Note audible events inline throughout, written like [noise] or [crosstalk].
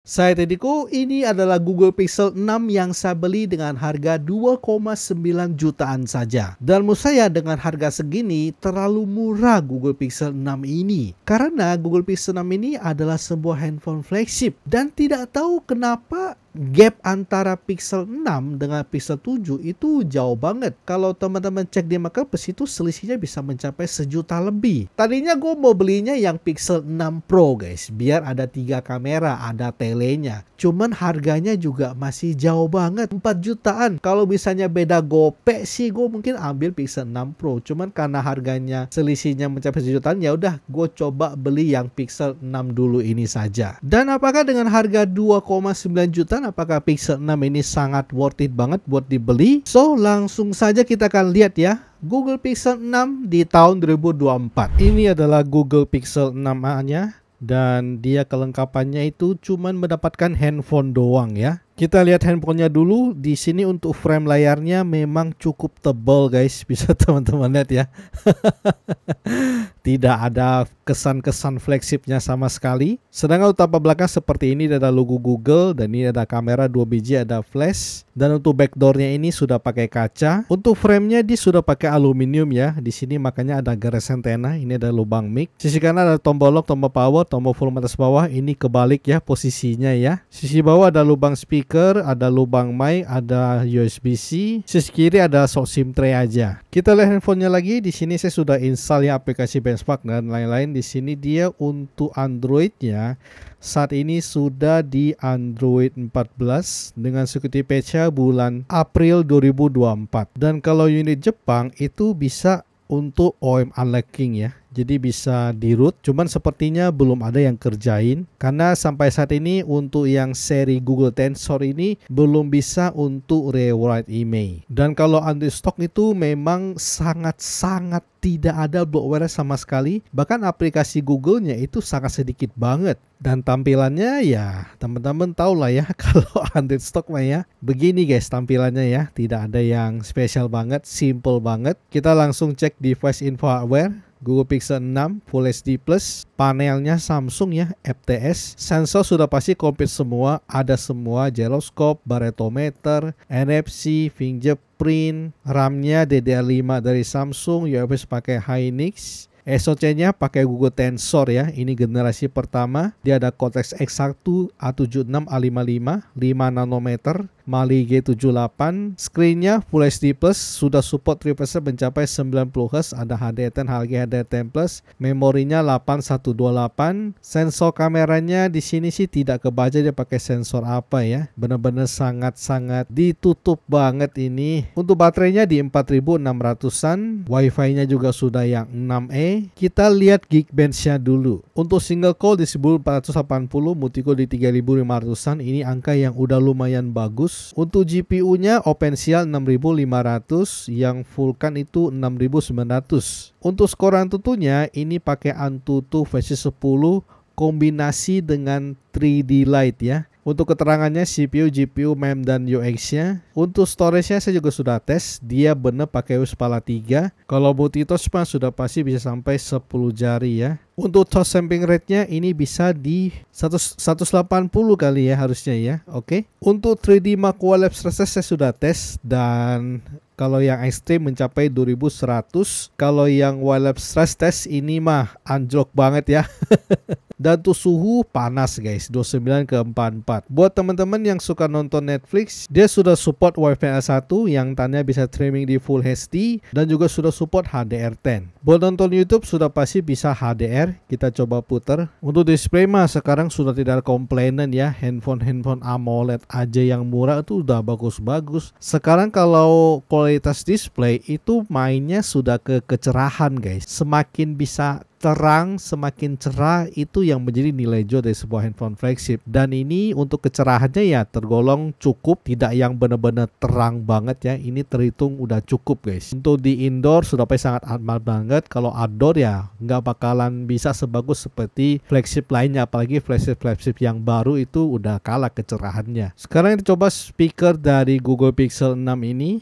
Saya Tediku, ini adalah Google Pixel 6 yang saya beli dengan harga 2,9 jutaan saja. Dan menurut saya dengan harga segini terlalu murah Google Pixel 6 ini. Karena Google Pixel 6 ini adalah sebuah handphone flagship dan tidak tahu kenapa gap antara Pixel 6 dengan Pixel 7 itu jauh banget. Kalau teman-teman cek di Marketplace itu selisihnya bisa mencapai sejuta lebih. Tadinya gue mau belinya yang Pixel 6 Pro guys, biar ada tiga kamera, ada telenya. Cuman harganya juga masih jauh banget, 4 jutaan. Kalau misalnya beda gope sih gue mungkin ambil Pixel 6 Pro. Cuman karena harganya selisihnya mencapai sejutaan, ya udah gue coba beli yang Pixel 6 dulu ini saja. Dan apakah dengan harga 2,9 juta penasaran apakah Pixel 6 ini sangat worth it banget buat dibeli? So, langsung saja kita akan lihat ya Google Pixel 6 di tahun 2024. Ini adalah Google Pixel 6A-nya dan dia kelengkapannya itu cuman mendapatkan handphone doang ya. Kita lihat handphonenya dulu. Di sini untuk frame layarnya memang cukup tebal guys. [laughs] Bisa teman-teman lihat ya. [laughs] Tidak ada kesan-kesan flagshipnya sama sekali. Sedangkan untuk tampak belakang seperti ini ada logo Google dan ini ada kamera 2 biji ada flash. Dan untuk backdoornya ini sudah pakai kaca. Untuk framenya dia sudah pakai aluminium ya. Di sini makanya ada garis antena. Ini ada lubang mic. Sisi kanan ada tombol lock, tombol power, tombol volume atas bawah. Ini kebalik ya posisinya ya. Sisi bawah ada lubang speaker speaker, ada lubang mic, ada USB-C. Sisi kiri ada slot SIM tray aja. Kita lihat handphonenya lagi. Di sini saya sudah install ya aplikasi Benchmark dan lain-lain. Di sini dia untuk Android-nya saat ini sudah di Android 14 dengan security patch bulan April 2024. Dan kalau unit Jepang itu bisa untuk OM unlocking ya jadi bisa di root cuman sepertinya belum ada yang kerjain karena sampai saat ini untuk yang seri Google Tensor ini belum bisa untuk rewrite email dan kalau Stock itu memang sangat-sangat tidak ada bloatware sama sekali bahkan aplikasi Google-nya itu sangat sedikit banget dan tampilannya ya teman-teman tau lah ya [laughs] kalau Android Stock mah ya begini guys tampilannya ya tidak ada yang spesial banget simple banget kita langsung cek device info hardware Google Pixel 6 Full HD Plus, panelnya Samsung ya, FTS. Sensor sudah pasti komplit semua, ada semua, gyroscope, baretometer, NFC, fingerprint, RAM-nya DDR5 dari Samsung, UFS pakai Hynix, SoC-nya pakai Google Tensor ya, ini generasi pertama. Dia ada Cortex X1 A76 A55, 5 nanometer, Mali G78 screennya Full HD Plus sudah support refresh mencapai 90Hz ada HDR10 HG HDR10 Plus memorinya 8128 sensor kameranya di sini sih tidak kebaca dia pakai sensor apa ya benar-benar sangat-sangat ditutup banget ini untuk baterainya di 4600an wi fi nya juga sudah yang 6E kita lihat Geekbench-nya dulu untuk single call di 1480 multi call di 3500an ini angka yang udah lumayan bagus untuk GPU-nya OpenCL 6500, yang Vulkan itu 6900. Untuk Antutu-nya ini pakai Antutu versi 10 kombinasi dengan 3D Lite ya. Untuk keterangannya CPU, GPU, MEM, dan UX-nya. Untuk storage-nya saya juga sudah tes, dia benar pakai Uspala 3. Kalau touch mah sudah pasti bisa sampai 10 jari ya. Untuk touch sampling rate-nya ini bisa di 100, 180 kali ya harusnya ya. Oke. Okay. Untuk 3D Macro Lab Stress saya sudah tes dan kalau yang Extreme mencapai 2100, kalau yang wild lab stress test ini mah anjlok banget ya. [laughs] Dan tuh suhu panas guys, 29 ke 44. Buat teman-teman yang suka nonton Netflix, dia sudah support WiFi A1 yang tanya bisa streaming di Full HD dan juga sudah support HDR10. Buat nonton YouTube sudah pasti bisa HDR, kita coba puter Untuk display mah sekarang sudah tidak ada komplainan ya, handphone-handphone AMOLED aja yang murah itu udah bagus-bagus. Sekarang kalau kualitas display itu mainnya sudah ke kecerahan guys, semakin bisa terang, semakin cerah itu yang menjadi nilai jual dari sebuah handphone flagship. Dan ini untuk kecerahannya ya tergolong cukup, tidak yang benar-benar terang banget ya. Ini terhitung udah cukup guys. Untuk di indoor sudah pasti sangat aman banget. Kalau outdoor ya nggak bakalan bisa sebagus seperti flagship lainnya, apalagi flagship-flagship yang baru itu udah kalah kecerahannya. Sekarang kita coba speaker dari Google Pixel 6 ini.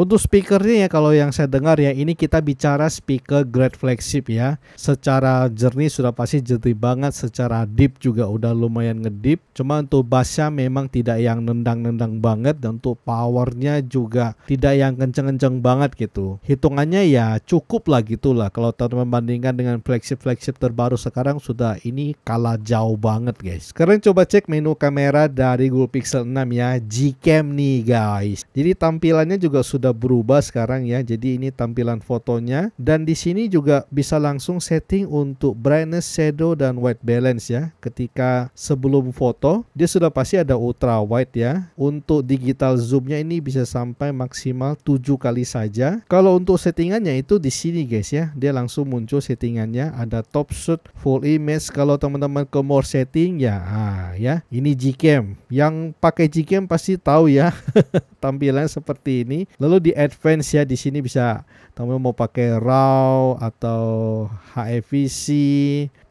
Untuk speakernya ya kalau yang saya dengar ya ini kita bicara speaker grade flagship ya. Secara jernih sudah pasti jernih banget, secara deep juga udah lumayan ngedip. Cuma untuk bassnya memang tidak yang nendang-nendang banget dan untuk powernya juga tidak yang kenceng-kenceng banget gitu. Hitungannya ya cukup lah gitulah kalau teman bandingkan dengan flagship-flagship terbaru sekarang sudah ini kalah jauh banget guys. Sekarang coba cek menu kamera dari Google Pixel 6 ya, Gcam nih guys. Jadi tampilannya juga sudah sudah berubah sekarang ya. Jadi ini tampilan fotonya dan di sini juga bisa langsung setting untuk brightness, shadow dan white balance ya. Ketika sebelum foto dia sudah pasti ada ultra wide ya. Untuk digital zoomnya ini bisa sampai maksimal 7 kali saja. Kalau untuk settingannya itu di sini guys ya. Dia langsung muncul settingannya ada top shoot, full image. Kalau teman-teman ke more setting ya ah, ya ini Gcam. Yang pakai Gcam pasti tahu ya [laughs] tampilan seperti ini. Lalu di advance ya di sini bisa kamu mau pakai raw atau HEVC,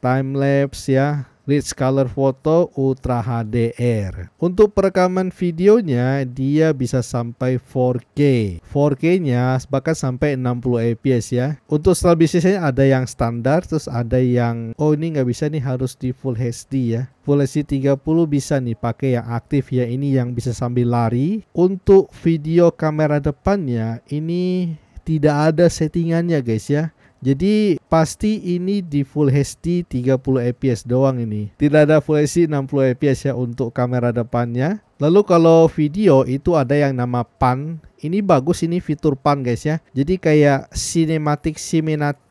time lapse ya Rich color photo Ultra HDR. Untuk perekaman videonya dia bisa sampai 4K. 4K-nya bahkan sampai 60 fps ya. Untuk style bisnisnya ada yang standar terus ada yang oh ini nggak bisa nih harus di full HD ya. Full HD 30 bisa nih pakai yang aktif ya ini yang bisa sambil lari. Untuk video kamera depannya ini tidak ada settingannya guys ya jadi pasti ini di Full HD 30 fps doang ini. Tidak ada Full HD 60 fps ya untuk kamera depannya. Lalu kalau video itu ada yang nama pan. Ini bagus ini fitur pan guys ya. Jadi kayak cinematic,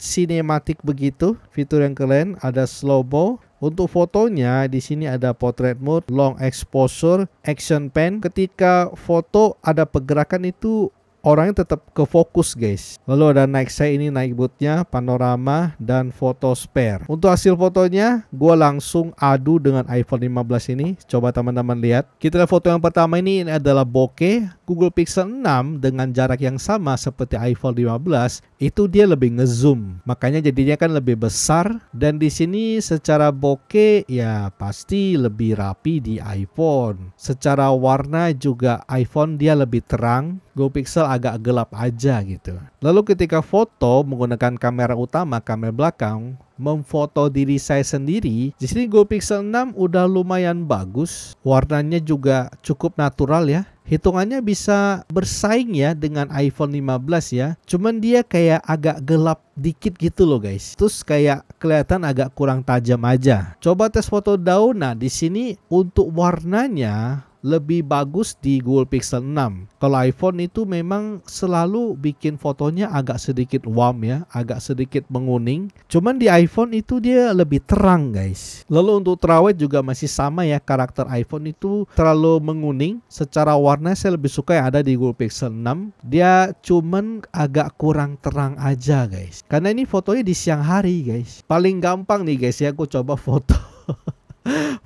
cinematic begitu. Fitur yang keren ada slow mo, untuk fotonya di sini ada portrait mode, long exposure, action pan. Ketika foto ada pergerakan itu orangnya tetap ke fokus guys lalu ada naik saya ini naik bootnya panorama dan foto spare untuk hasil fotonya gue langsung adu dengan iPhone 15 ini coba teman-teman lihat kita lihat foto yang pertama ini, ini adalah bokeh Google Pixel 6 dengan jarak yang sama seperti iPhone 15 itu dia lebih ngezoom makanya jadinya kan lebih besar dan di sini secara bokeh ya pasti lebih rapi di iPhone secara warna juga iPhone dia lebih terang Pixel agak gelap aja gitu lalu ketika foto menggunakan kamera utama kamera belakang memfoto diri saya sendiri, di sini Go Pixel 6 udah lumayan bagus. Warnanya juga cukup natural ya. Hitungannya bisa bersaing ya dengan iPhone 15 ya. Cuman dia kayak agak gelap dikit gitu loh guys. Terus kayak kelihatan agak kurang tajam aja. Coba tes foto daun. Nah, di sini untuk warnanya lebih bagus di Google Pixel 6. Kalau iPhone itu memang selalu bikin fotonya agak sedikit warm ya, agak sedikit menguning. Cuman di iPhone itu dia lebih terang guys. Lalu untuk terawet juga masih sama ya, karakter iPhone itu terlalu menguning. Secara warna saya lebih suka yang ada di Google Pixel 6. Dia cuman agak kurang terang aja guys. Karena ini fotonya di siang hari guys. Paling gampang nih guys ya, aku coba foto. [laughs]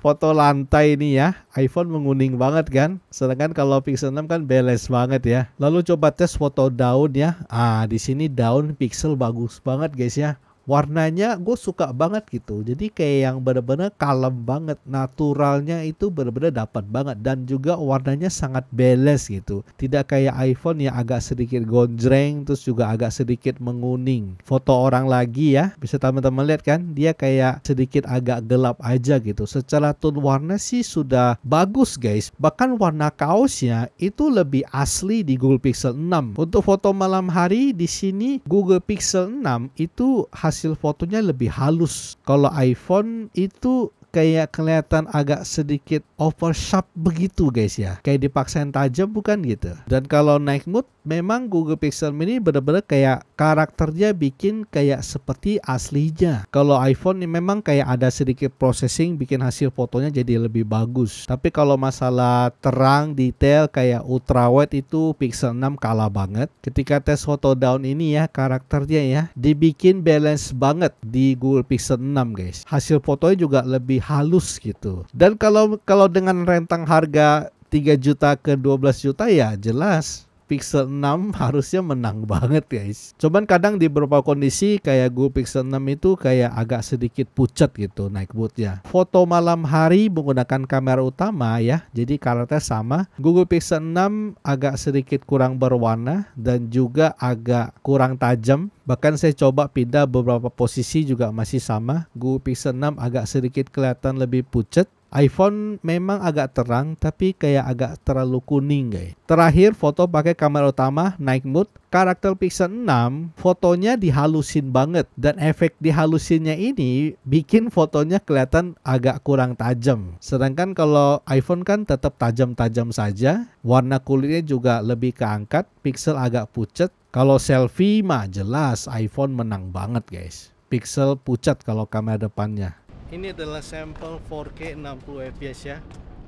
foto lantai ini ya iPhone menguning banget kan sedangkan kalau Pixel 6 kan beles banget ya lalu coba tes foto daun ya ah di sini daun Pixel bagus banget guys ya warnanya gue suka banget gitu jadi kayak yang bener-bener kalem banget naturalnya itu bener-bener dapat banget dan juga warnanya sangat balance gitu tidak kayak iPhone yang agak sedikit gonjreng terus juga agak sedikit menguning foto orang lagi ya bisa teman-teman lihat kan dia kayak sedikit agak gelap aja gitu secara tone warna sih sudah bagus guys bahkan warna kaosnya itu lebih asli di Google Pixel 6 untuk foto malam hari di sini Google Pixel 6 itu hasil hasil fotonya lebih halus. Kalau iPhone itu kayak kelihatan agak sedikit over begitu guys ya. Kayak dipaksain tajam bukan gitu. Dan kalau naik mood memang Google Pixel Mini bener-bener kayak karakternya bikin kayak seperti aslinya. Kalau iPhone ini memang kayak ada sedikit processing bikin hasil fotonya jadi lebih bagus. Tapi kalau masalah terang, detail kayak ultrawide itu Pixel 6 kalah banget. Ketika tes foto down ini ya karakternya ya dibikin balance banget di Google Pixel 6 guys. Hasil fotonya juga lebih halus gitu. Dan kalau kalau dengan rentang harga 3 juta ke 12 juta ya jelas Pixel 6 [laughs] harusnya menang banget guys. Cuman kadang di beberapa kondisi kayak gue Pixel 6 itu kayak agak sedikit pucat gitu naik bootnya. Foto malam hari menggunakan kamera utama ya, jadi karakter sama. Google Pixel 6 agak sedikit kurang berwarna dan juga agak kurang tajam. Bahkan saya coba pindah beberapa posisi juga masih sama. Google Pixel 6 agak sedikit kelihatan lebih pucat iPhone memang agak terang tapi kayak agak terlalu kuning guys. Terakhir foto pakai kamera utama night mode karakter Pixel 6 fotonya dihalusin banget dan efek dihalusinnya ini bikin fotonya kelihatan agak kurang tajam. Sedangkan kalau iPhone kan tetap tajam-tajam saja, warna kulitnya juga lebih keangkat, pixel agak pucat Kalau selfie mah jelas iPhone menang banget guys. Pixel pucat kalau kamera depannya ini adalah sampel 4K 60 fps ya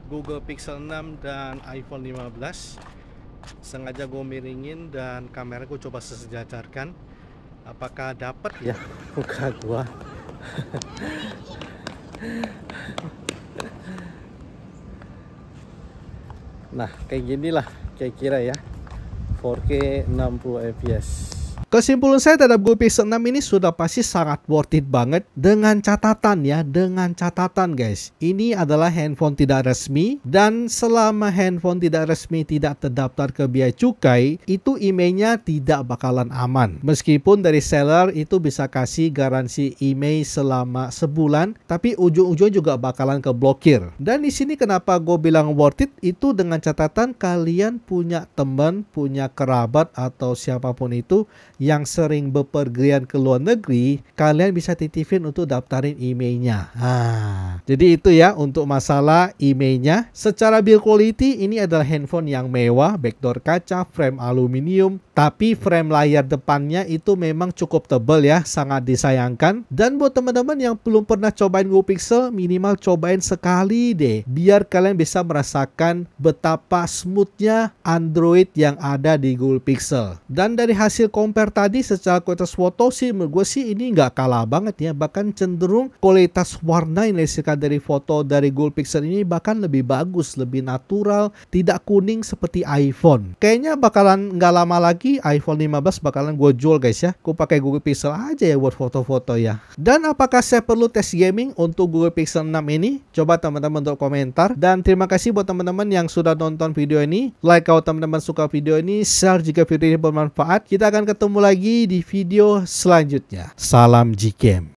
Google Pixel 6 dan iPhone 15 sengaja gue miringin dan kamera gue coba sesejajarkan apakah dapat ya buka gua nah kayak gini lah, kayak kira ya 4K 60 fps Kesimpulan saya terhadap Go Pixel 6 ini sudah pasti sangat worth it banget dengan catatan ya, dengan catatan guys. Ini adalah handphone tidak resmi dan selama handphone tidak resmi tidak terdaftar ke biaya cukai, itu emailnya tidak bakalan aman. Meskipun dari seller itu bisa kasih garansi email selama sebulan, tapi ujung-ujung juga bakalan keblokir. Dan di sini kenapa gue bilang worth it itu dengan catatan kalian punya teman, punya kerabat atau siapapun itu yang sering bepergian ke luar negeri, kalian bisa titipin untuk daftarin emailnya. Ah, jadi itu ya untuk masalah emailnya. Secara build quality ini adalah handphone yang mewah, backdoor kaca, frame aluminium, tapi frame layar depannya itu memang cukup tebal ya, sangat disayangkan. Dan buat teman-teman yang belum pernah cobain Google Pixel, minimal cobain sekali deh, biar kalian bisa merasakan betapa smoothnya Android yang ada di Google Pixel. Dan dari hasil compare tadi secara kualitas foto sih menurut gue sih ini nggak kalah banget ya bahkan cenderung kualitas warna yang dihasilkan dari foto dari Google Pixel ini bahkan lebih bagus lebih natural tidak kuning seperti iPhone kayaknya bakalan nggak lama lagi iPhone 15 bakalan gue jual guys ya gue pakai Google Pixel aja ya buat foto-foto ya dan apakah saya perlu tes gaming untuk Google Pixel 6 ini coba teman-teman untuk komentar dan terima kasih buat teman-teman yang sudah nonton video ini like kalau teman-teman suka video ini share jika video ini bermanfaat kita akan ketemu ketemu lagi di video selanjutnya. Salam Jikem.